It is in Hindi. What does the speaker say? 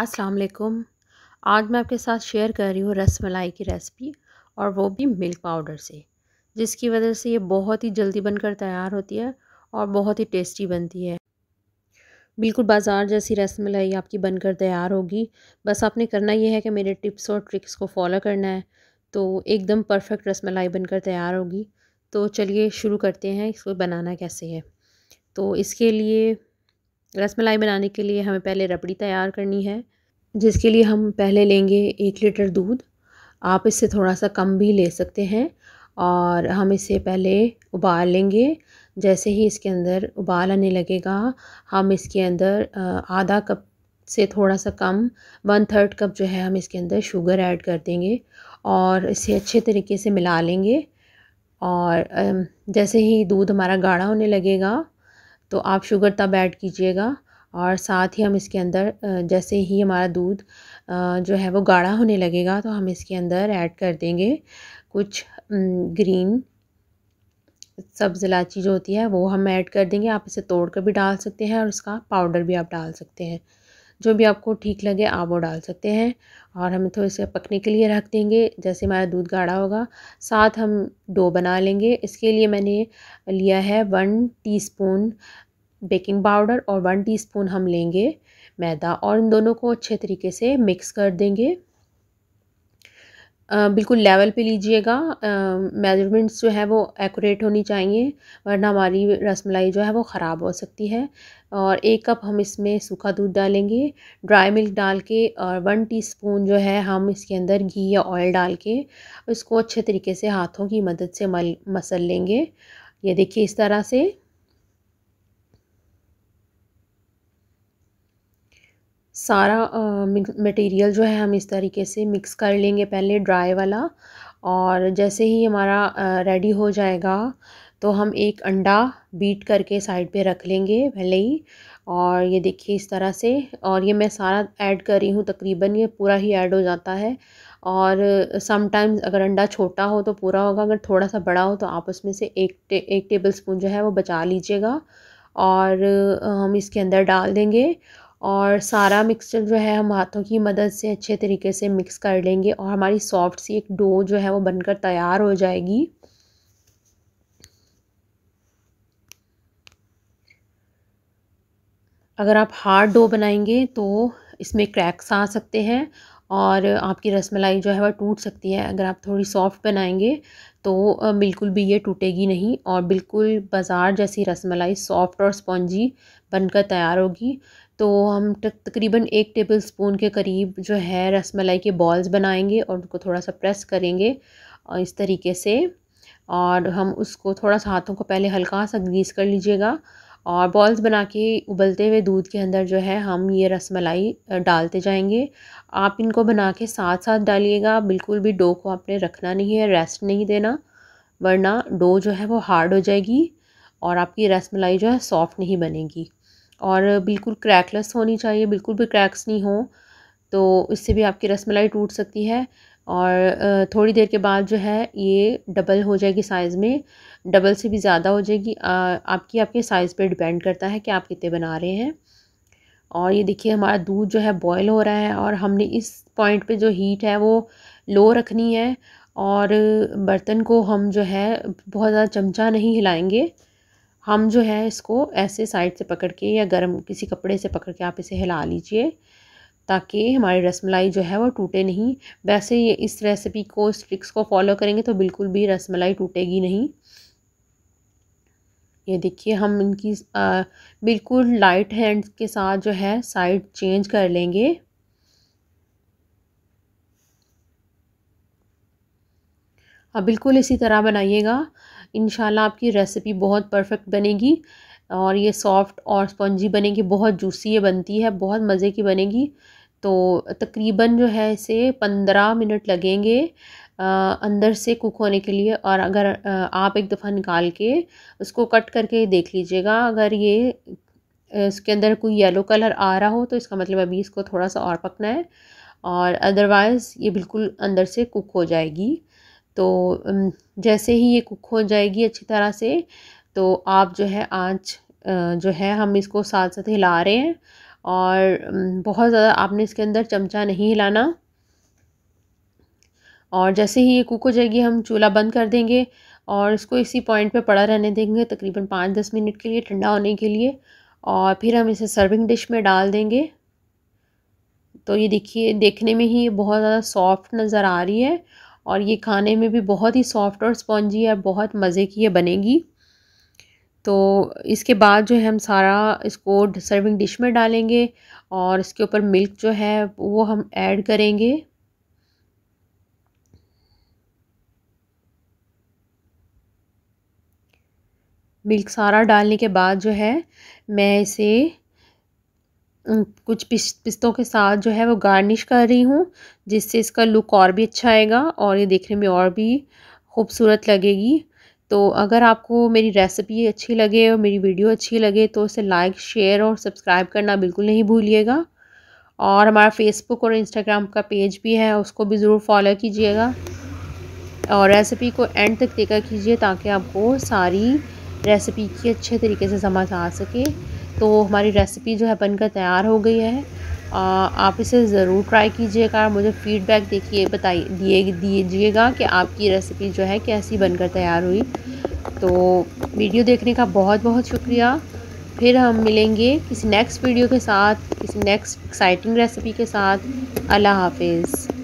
अस्सलाम वालेकुम आज मैं आपके साथ शेयर कर रही हूँ रस मलाई की रेसिपी और वो भी मिल्क पाउडर से जिसकी वजह से ये बहुत ही जल्दी बनकर तैयार होती है और बहुत ही टेस्टी बनती है बिल्कुल बाज़ार जैसी रस मलाई आपकी बनकर तैयार होगी बस आपने करना यह है कि मेरे टिप्स और ट्रिक्स को फॉलो करना है तो एकदम परफेक्ट रस मलाई बनकर तैयार होगी तो चलिए शुरू करते हैं इसको बनाना कैसे है तो इसके लिए रसमलाई बनाने के लिए हमें पहले रबड़ी तैयार करनी है जिसके लिए हम पहले लेंगे एक लीटर दूध आप इससे थोड़ा सा कम भी ले सकते हैं और हम इसे पहले उबाल लेंगे जैसे ही इसके अंदर उबाल आने लगेगा हम इसके अंदर आधा कप से थोड़ा सा कम वन थर्ड कप जो है हम इसके अंदर शुगर ऐड कर देंगे और इसे अच्छे तरीके से मिला लेंगे और जैसे ही दूध हमारा गाढ़ा होने लगेगा तो आप शुगर तब ऐड कीजिएगा और साथ ही हम इसके अंदर जैसे ही हमारा दूध जो है वो गाढ़ा होने लगेगा तो हम इसके अंदर ऐड कर देंगे कुछ ग्रीन सब्ज़ इलायची जो होती है वो हम ऐड कर देंगे आप इसे तोड़ कर भी डाल सकते हैं और उसका पाउडर भी आप डाल सकते हैं जो भी आपको ठीक लगे आप वो डाल सकते हैं और हम थोड़े से पकने के लिए रख देंगे जैसे हमारा दूध गाढ़ा होगा साथ हम डो बना लेंगे इसके लिए मैंने लिया है वन टीस्पून बेकिंग पाउडर और वन टीस्पून हम लेंगे मैदा और इन दोनों को अच्छे तरीके से मिक्स कर देंगे बिल्कुल लेवल पे लीजिएगा मेजरमेंट्स जो है वो एक्यूरेट होनी चाहिए वरना हमारी रसमलाई जो है वो ख़राब हो सकती है और एक कप हम इसमें सूखा दूध डालेंगे ड्राई मिल्क डाल के और वन टीस्पून जो है हम इसके अंदर घी या ऑयल डाल के इसको अच्छे तरीके से हाथों की मदद से मल मसल लेंगे ये देखिए इस तरह से सारा मटेरियल जो है हम इस तरीके से मिक्स कर लेंगे पहले ड्राई वाला और जैसे ही हमारा रेडी हो जाएगा तो हम एक अंडा बीट करके साइड पे रख लेंगे पहले ही और ये देखिए इस तरह से और ये मैं सारा ऐड कर रही हूँ तकरीबन ये पूरा ही ऐड हो जाता है और समटाइम्स अगर अंडा छोटा हो तो पूरा होगा अगर थोड़ा सा बड़ा हो तो आप उसमें से एक टे, एक टेबल स्पून जो है वो बचा लीजिएगा और हम इसके अंदर डाल देंगे और सारा मिक्सचर जो है हम हाथों की मदद से अच्छे तरीके से मिक्स कर लेंगे और हमारी सॉफ्ट सी एक डो जो है वो बनकर तैयार हो जाएगी अगर आप हार्ड डो बनाएंगे तो इसमें क्रैक्स आ सकते हैं और आपकी रसमलाई जो है वह टूट सकती है अगर आप थोड़ी सॉफ्ट बनाएंगे तो बिल्कुल भी ये टूटेगी नहीं और बिल्कुल बाज़ार जैसी रसमलाई सॉफ्ट और स्पॉन्जी बनकर तैयार होगी तो हम तकरीबन एक टेबल स्पून के करीब जो है रसमलाई के बॉल्स बनाएंगे और उनको थोड़ा सा प्रेस करेंगे और इस तरीके से और हम उसको थोड़ा सा हाथों को पहले हल्का सा ग्रीस कर लीजिएगा और बॉल्स बना के उबलते हुए दूध के अंदर जो है हम ये रसमलाई डालते जाएंगे आप इनको बना के साथ साथ डालिएगा बिल्कुल भी डो को आपने रखना नहीं है रेस्ट नहीं देना वरना डो जो है वो हार्ड हो जाएगी और आपकी रसमलाई जो है सॉफ्ट नहीं बनेगी और बिल्कुल क्रैकलेस होनी चाहिए बिल्कुल भी क्रैक्स नहीं हो तो इससे भी आपकी रसमलाई टूट सकती है और थोड़ी देर के बाद जो है ये डबल हो जाएगी साइज़ में डबल से भी ज़्यादा हो जाएगी आपकी आपके साइज़ पे डिपेंड करता है कि आप कितने बना रहे हैं और ये देखिए हमारा दूध जो है बॉयल हो रहा है और हमने इस पॉइंट पे जो हीट है वो लो रखनी है और बर्तन को हम जो है बहुत ज़्यादा चमचा नहीं हिलाएँगे हम जो है इसको ऐसे साइड से पकड़ के या गर्म किसी कपड़े से पकड़ के आप इसे हिला लीजिए ताकि हमारी रसमलाई जो है वो टूटे नहीं वैसे ये इस रेसिपी को इस ट्रिक्स को फॉलो करेंगे तो बिल्कुल भी रसमलाई टूटेगी नहीं ये देखिए हम इनकी आ, बिल्कुल लाइट हैंड के साथ जो है साइड चेंज कर लेंगे अब बिल्कुल इसी तरह बनाइएगा इन आपकी रेसिपी बहुत परफेक्ट बनेगी और ये सॉफ़्ट और स्पंजी बनेगी बहुत जूसी ये बनती है बहुत मज़े की बनेगी तो तकरीबन जो है इसे पंद्रह मिनट लगेंगे आ, अंदर से कुक होने के लिए और अगर आप एक दफ़ा निकाल के उसको कट करके देख लीजिएगा अगर ये इसके अंदर कोई येलो कलर आ रहा हो तो इसका मतलब अभी इसको थोड़ा सा और पकना है और अदरवाइज़ ये बिल्कुल अंदर से कुक हो जाएगी तो जैसे ही ये कुक हो जाएगी अच्छी तरह से तो आप जो है आँच जो है हम इसको साथ साथ हिला रहे हैं और बहुत ज़्यादा आपने इसके अंदर चमचा नहीं हिलाना और जैसे ही ये कुक हो जाएगी हम चूल्हा बंद कर देंगे और इसको इसी पॉइंट पे पड़ा रहने देंगे तकरीबन पाँच दस मिनट के लिए ठंडा होने के लिए और फिर हम इसे सर्विंग डिश में डाल देंगे तो ये देखिए देखने में ही ये बहुत ज़्यादा सॉफ्ट नज़र आ रही है और ये खाने में भी बहुत ही सॉफ्ट और स्पॉन्जी और बहुत मज़े की ये बनेगी तो इसके बाद जो है हम सारा इसको सर्विंग डिश में डालेंगे और इसके ऊपर मिल्क जो है वो हम ऐड करेंगे मिल्क सारा डालने के बाद जो है मैं इसे कुछ पिस पिस्तों के साथ जो है वो गार्निश कर रही हूँ जिससे इसका लुक और भी अच्छा आएगा और ये देखने में और भी खूबसूरत लगेगी तो अगर आपको मेरी रेसिपी अच्छी लगे और मेरी वीडियो अच्छी लगे तो उसे लाइक शेयर और सब्सक्राइब करना बिल्कुल नहीं भूलिएगा और हमारा फेसबुक और इंस्टाग्राम का पेज भी है उसको भी ज़रूर फॉलो कीजिएगा और रेसिपी को एंड तक देखा कीजिए ताकि आपको सारी रेसिपी की अच्छे तरीके से समझ आ सके तो हमारी रेसिपी जो है बनकर तैयार हो गई है आ, आप इसे ज़रूर ट्राई कीजिएगा मुझे फ़ीडबैक देखिए बताइए दिए दीजिएगा कि आपकी रेसिपी जो है कैसी बनकर तैयार हुई तो वीडियो देखने का बहुत बहुत शुक्रिया फिर हम मिलेंगे किसी नेक्स्ट वीडियो के साथ किसी नेक्स्ट एक्साइटिंग रेसिपी के साथ अल्लाह हाफिज़